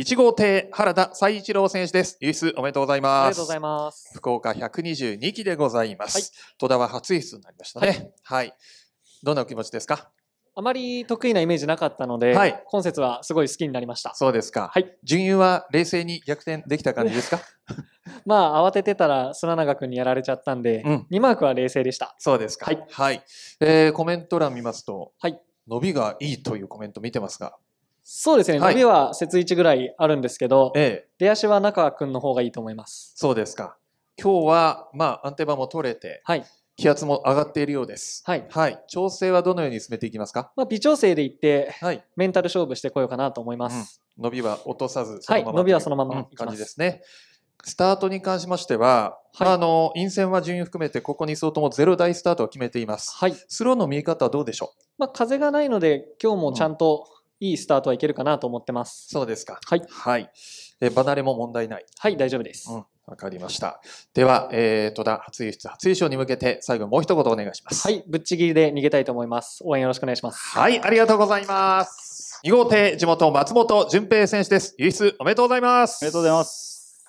1号艇原田斎一郎選手です。優出おめでとうございます。ありがとうございます。福岡122期でございます。はい、戸田は初優出になりましたね。はい、はい。どんなお気持ちですかあまり得意なイメージなかったので、はい、今節はすごい好きになりました。そうですか。はい。準優は冷静に逆転できた感じですか まあ、慌ててたら、砂永君にやられちゃったんで、うん、2マークは冷静でした。そうですか。はい。はい、えー、コメント欄見ますと、はい。伸びがいいというコメント見てますが、そうですね、はい、伸びは節一ぐらいあるんですけど、ええ、出足は中君の方がいいと思います。そうですか。今日は、まあ、安定板も取れて、はい、気圧も上がっているようです。はい。はい、調整はどのように進めていきますか。まあ、微調整でいって、はい、メンタル勝負してこようかなと思います。うん、伸びは落とさず、はい、伸びはそのまま、うん、感じですね。スタートに関しましては、はい、あの陰線は順位含めてここに相当もゼロ台スタートを決めています。はい、スローの見え方はどうでしょう。まあ、風がないので今日もちゃんと、うんいいスタートはいけるかなと思ってます。そうですか。はい。はい。え、離れも問題ない。はい、大丈夫です。うん。わかりました。では、えー、戸田初輸出、初優勝に向けて、最後もう一言お願いします。はい、ぶっちぎりで逃げたいと思います。応援よろしくお願いします。はい、ありがとうございます。2号艇、地元松本淳平選手です。輸出おめでとうございます。おめでとうございます。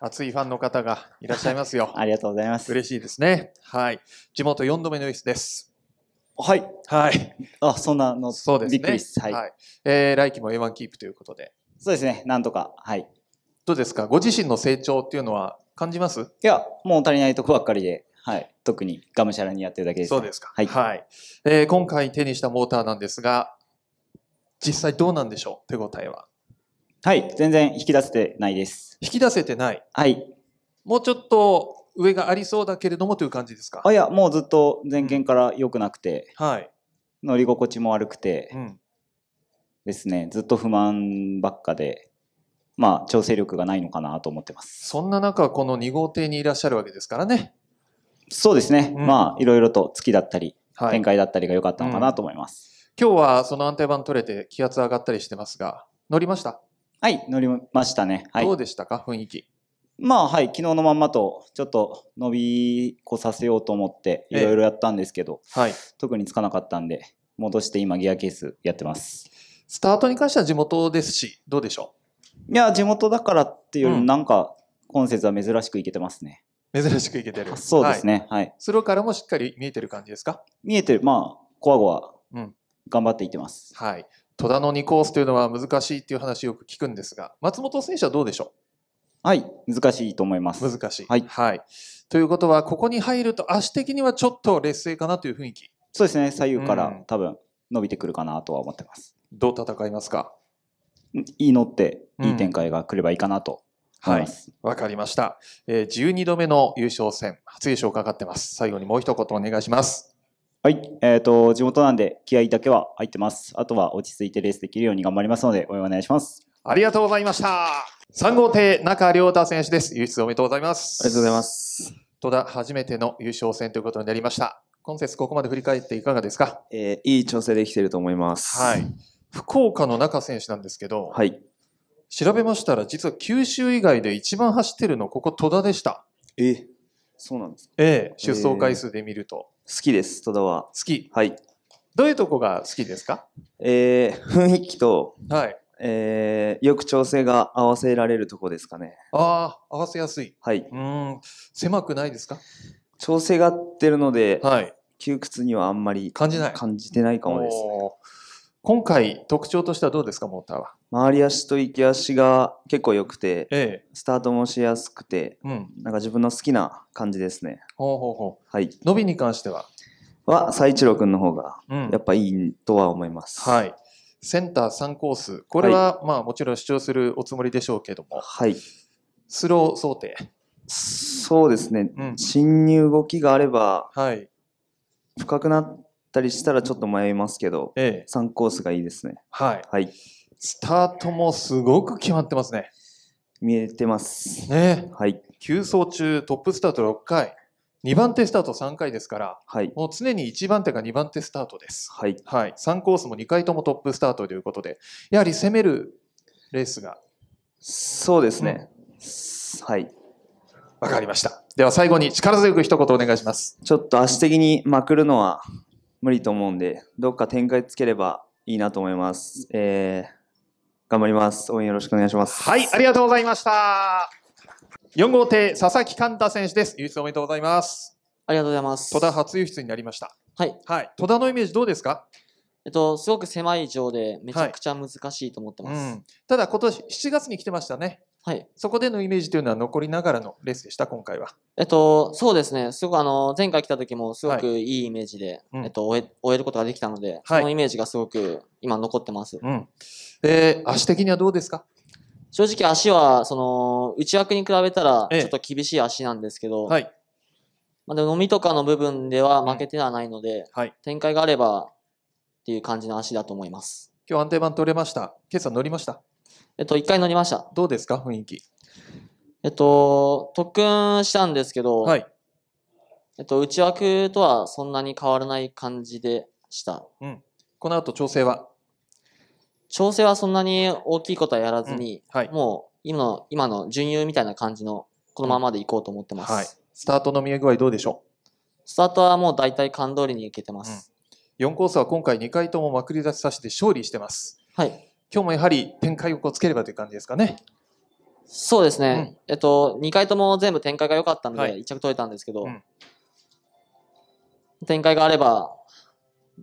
熱いファンの方がいらっしゃいますよ。ありがとうございます。嬉しいですね。はい。地元4度目の輸出です。はい。はい。あ、そんなの、そうですね。びっくりです。はい。はい、えー、来期も A1 キープということで。そうですね。なんとか。はい。どうですかご自身の成長っていうのは感じますいや、もう足りないとこばっかりで。はい。特にがむしゃらにやってるだけです、そうですか。はい。はい、えー、今回手にしたモーターなんですが、実際どうなんでしょう手応えは。はい。全然引き出せてないです。引き出せてない。はい。もうちょっと上がありそうだけれどもという感じですかあいやもうずっと前件から良くなくて、うん、はい、乗り心地も悪くて、うん、ですねずっと不満ばっかでまあ調整力がないのかなと思ってますそんな中この2号艇にいらっしゃるわけですからねそうですね、うん、まあいろいろと月だったり、はい、展開だったりが良かったのかなと思います、今日はその安定版取れて気圧上がったりしてますが乗りましたはい乗りましたね、はい、どうでしたか雰囲気まあはい、昨日のまんまとちょっと伸びこさせようと思っていろいろやったんですけど、はい、特につかなかったんで戻して今ギアケースやってますスタートに関しては地元ですしどうでしょういや地元だからっていうなんか、今節は珍しくいけてますね珍しくいけてる そうですねはい、はい、スローからもしっかり見えてる感じですか見えてるまあこわごわ頑張っていってます、うん、はい戸田の2コースというのは難しいっていう話よく聞くんですが松本選手はどうでしょうはい、難しいと思います。難しい。はい。はい、ということは、ここに入ると足的にはちょっと劣勢かなという雰囲気。そうですね、左右から多分伸びてくるかなとは思ってます。うん、どう戦いますかいいのって、いい展開が来ればいいかなとはい。わかりました。えー、12度目の優勝戦、初優勝かかってます。最後にもう一言お願いします。はい。えっ、ー、と、地元なんで気合だけは入ってます。あとは落ち着いてレースできるように頑張りますので、応援お願いします。ありがとうございました。3号艇中良太選手です。優勝おめでとうございます。ありがとうございます。戸田初めての優勝戦ということになりました。今節ここまで振り返っていかがですか、えー、いい調整できていると思います。はい。福岡の中選手なんですけど、はい。調べましたら、実は九州以外で一番走ってるの、ここ戸田でした。え、そうなんですかええ、出走回数で見ると。えー、好きです、戸田は。好き。はい。どういうとこが好きですかえー、雰囲気と、はい。えー、よく調整が合わせられるとこですかね。ああ、合わせやすい。はい。うん、狭くないですか調整が合ってるので、はい、窮屈にはあんまり感じない。感じてないかもです、ね、今回、特徴としてはどうですか、モーターは。回り足と行き足が結構良くて、ええ、スタートもしやすくて、うん、なんか自分の好きな感じですね。ほうほうほう。はい。伸びに関してはは、佐一郎君の方が、やっぱいいとは思います。うん、はい。センター3コース、これは、はい、まあもちろん主張するおつもりでしょうけども、はい、スロー想定。そうですね、うん、進入動きがあれば、はい、深くなったりしたらちょっと迷いますけど、3コースがいいですね。はい、はい、スタートもすごく決まってますね。見えてます。ね、はい、急走中トップスタート6回。2番手スタート3回ですから、はい、もう常に1番手が2番手スタートです、はいはい、3コースも2回ともトップスタートということでやはり攻めるレースがそうですね、うん、はいわかりましたでは最後に力強く一言お願いしますちょっと足的にまくるのは無理と思うんでどっか展開つければいいなと思います、えー、頑張ります応援よろしくお願いしますはいありがとうございました4号艇、佐々木寛太選手です。優勝おめでとうございます。ありがとうございます。戸田初優出になりました。はい。はい。戸田のイメージどうですかえっと、すごく狭い場で、めちゃくちゃ難しいと思ってます。はいうん、ただ、今年7月に来てましたね。はい。そこでのイメージというのは残りながらのレースでした、今回は。えっと、そうですね。すごくあの、前回来た時もすごくいいイメージで、はい、えっと、終え、終えることができたので、はい、そのイメージがすごく今残ってます。うん。えー、足的にはどうですか正直足は、その、内枠に比べたら、ちょっと厳しい足なんですけど、はい。まあ、でも飲みとかの部分では負けてはないので、はい。展開があればっていう感じの足だと思います。今日安定版取れました。今朝乗りました。えっと、一回乗りました。どうですか雰囲気。えっと、特訓したんですけど、はい。えっと、内枠とはそんなに変わらない感じでした。この後調整は調整はそんなに大きいことはやらずに、うんはい、もう今の、今の準優みたいな感じの、このままでいこうと思ってます。うんはい、スタートの見え具合どうでしょうスタートはもう大体勘通りにいけてます。うん、4コースは今回2回ともまくり出しさせて勝利してます。はい。今日もやはり展開をつければという感じですかね。そうですね。えっと、2回とも全部展開が良かったので、1着取れたんですけど、展開があれば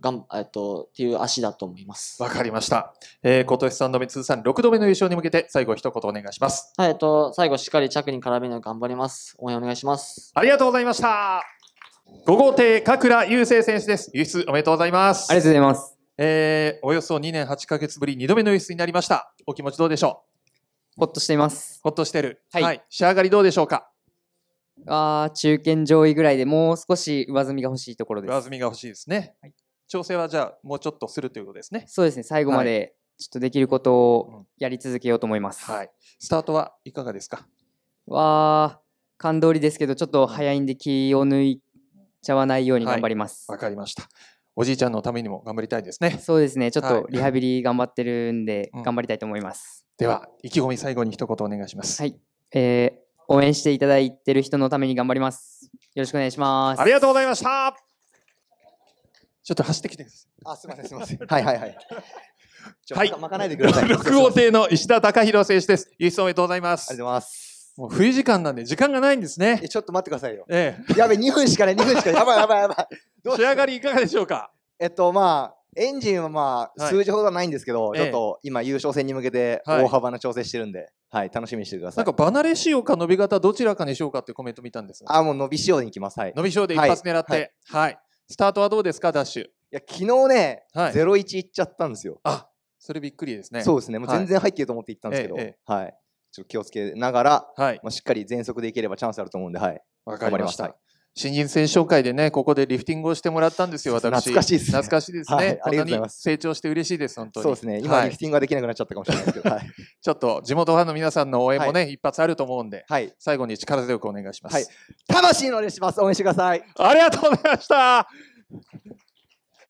がん、えっと、っていう足だと思います。わかりました。えー、今年3度目、通算6度目の優勝に向けて、最後一言お願いします。はい、えっと、最後しっかり着に絡めるの頑張ります。応援お願いします。ありがとうございました。5号艇、加倉雄生選手です。輸出おめでとうございます。ありがとうございます。えー、およそ2年8ヶ月ぶり2度目の輸出になりました。お気持ちどうでしょうほっとしています。ほっとしてる。はい、はい。仕上がりどうでしょうかあ中堅上位ぐらいでもう少し上積みが欲しいところです。上積みが欲しいですね。はい調整はじゃあもうちょっとするということですね。そうですね。最後までちょっとできることをやり続けようと思います。はい。スタートはいかがですか。わあ、感動りですけどちょっと早いんで気を抜いちゃわないように頑張ります。わ、はい、かりました。おじいちゃんのためにも頑張りたいですね。そうですね。ちょっとリハビリ頑張ってるんで頑張りたいと思います。うん、では意気込み最後に一言お願いします。はい。えー、応援していただいてる人のために頑張ります。よろしくお願いします。ありがとうございました。ちょっと走ってきてください。あ、すみません、すみません。はいはいはい。はい。巻かないでください。六王艇の石田隆弘選手です。優勝おめでとうございます。ありがとうございます。もう冬時間なんで時間がないんですね。ちょっと待ってくださいよ。ええ。やべ、2分しかない、2分しかない。やばいやばいやばい。仕上がりいかがでしょうかえっと、まあ、エンジンはまあ、数字ほどはないんですけど、はい、ちょっと今優勝戦に向けて大幅な調整してるんで、はい、はい、楽しみにしてください。なんか離れ仕様か伸び方どちらかにしようかってコメント見たんですが。あ、もう伸び仕様にいきます。はい。伸び仕様で一発狙って。はい。はいスタートはどうですか、ダッシュ。いや、昨日ね、はい、01行っちゃったんですよ。あそれびっくりですね。そうですね、もう全然入ってると思って行ったんですけど、はい。はい、ちょっと気をつけながら、はい、まあ、しっかり全速でいければチャンスあると思うんで、はい。わかりました。新人選手紹介でね、ここでリフティングをしてもらったんですよ、私。懐かしいですね。懐かしいですね。はい、ありがとうございます。成長して嬉しいです、本当に。そうですね。今、リフティングができなくなっちゃったかもしれないですけど、はい、ちょっと地元ファンの皆さんの応援もね、はい、一発あると思うんで、はい、最後に力強くお願いします。はい、魂の応援します。応援してください。ありがとうございました。